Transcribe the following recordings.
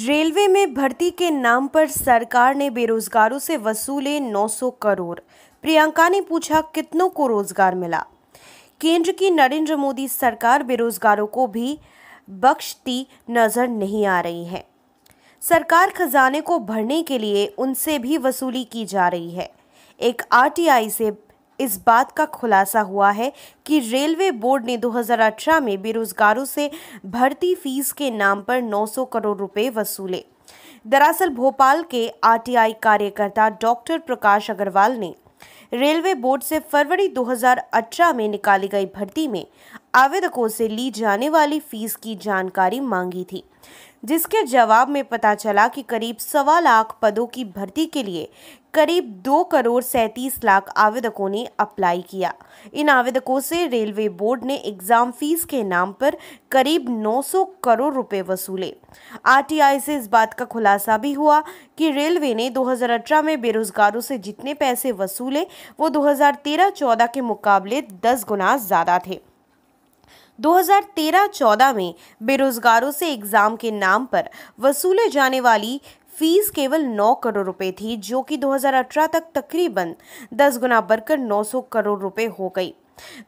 railway में भर्ती के नाम पर सरकार ने बेरोजगारों से वसूले 900 करोड़ प्रियंका ने पूछा कितनों को रोजगार मिला केंद्र की नरेंद्र मोदी सरकार बेरोजगारों को भी बख्शती नजर नहीं आ रही है सरकार खजाने को भरने के लिए उनसे भी वसूली की जा रही है एक आरटीआई से इस बात का खुलासा हुआ है कि रेलवे बोर्ड ने 2018 में बेरोजगारों से भर्ती फीस के नाम पर 900 करोड़ रुपए वसूले दरअसल भोपाल के आरटीआई कार्यकर्ता डॉक्टर प्रकाश अग्रवाल ने रेलवे बोर्ड से फरवरी 2018 में निकाली गई भर्ती में आवेदकों से ली जाने वाली फीस की जानकारी मांगी थी जिसके जवाब में पता चला कि करीब सवा लाख पदों की भर्ती के लिए करीब दो करोड़ सैंतीस लाख आवेदकों ने अप्लाई किया इन आवेदकों से रेलवे बोर्ड ने एग्जाम फीस के नाम पर करीब 900 करोड़ रुपए वसूले आरटीआई से इस बात का खुलासा भी हुआ कि रेलवे ने दो में बेरोजगारों से जितने पैसे वसूले वो 2013-14 के मुकाबले 10 गुना ज़्यादा थे 2013-14 में बेरोजगारों से एग्जाम के नाम पर वसूले जाने वाली फीस केवल 9 करोड़ रुपए थी जो कि 2018 तक तकरीबन 10 गुना बढ़कर 900 करोड़ रुपए हो गई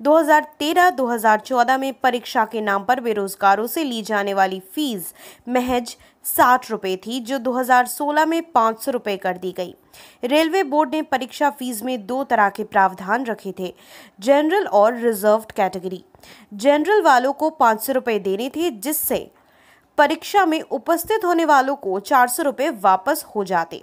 2013-2014 में परीक्षा के नाम पर बेरोजगारों से ली जाने वाली फीस महज साठ रुपये थी जो 2016 में पाँच सौ रुपये कर दी गई रेलवे बोर्ड ने परीक्षा फीस में दो तरह के प्रावधान रखे थे जनरल और रिजर्व्ड कैटेगरी जनरल वालों को पाँच सौ रुपये देने थे जिससे परीक्षा में उपस्थित होने वालों को चार सौ रुपये वापस हो जाते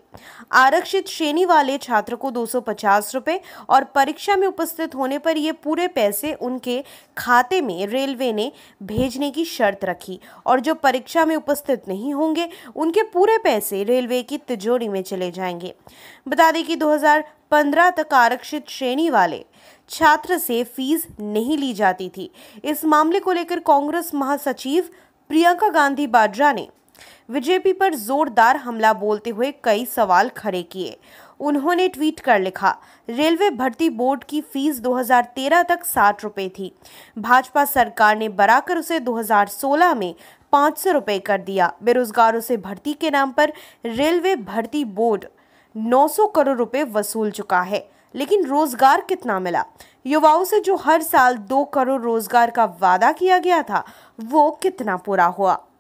आरक्षित श्रेणी वाले छात्र को दो सौ पचास रुपये और परीक्षा में उपस्थित होने पर ये पूरे पैसे उनके खाते में रेलवे ने भेजने की शर्त रखी और जो परीक्षा में उपस्थित नहीं होंगे उनके पूरे पैसे रेलवे की तिजोरी में चले जाएंगे बता दें कि दो तक आरक्षित श्रेणी वाले छात्र से फीस नहीं ली जाती थी इस मामले को लेकर कांग्रेस महासचिव प्रियंका गांधी बाड्रा ने बीजेपी पर जोरदार हमला बोलते हुए कई सवाल खड़े किए उन्होंने ट्वीट कर लिखा रेलवे भर्ती बोर्ड की फीस 2013 तक साठ रुपये थी भाजपा सरकार ने बढ़ाकर उसे 2016 में पाँच सौ रुपये कर दिया बेरोजगारों से भर्ती के नाम पर रेलवे भर्ती बोर्ड 900 करोड़ रुपए वसूल चुका है लेकिन रोजगार कितना मिला युवाओं से जो हर साल दो करोड़ रोजगार का वादा किया गया था वो कितना पूरा हुआ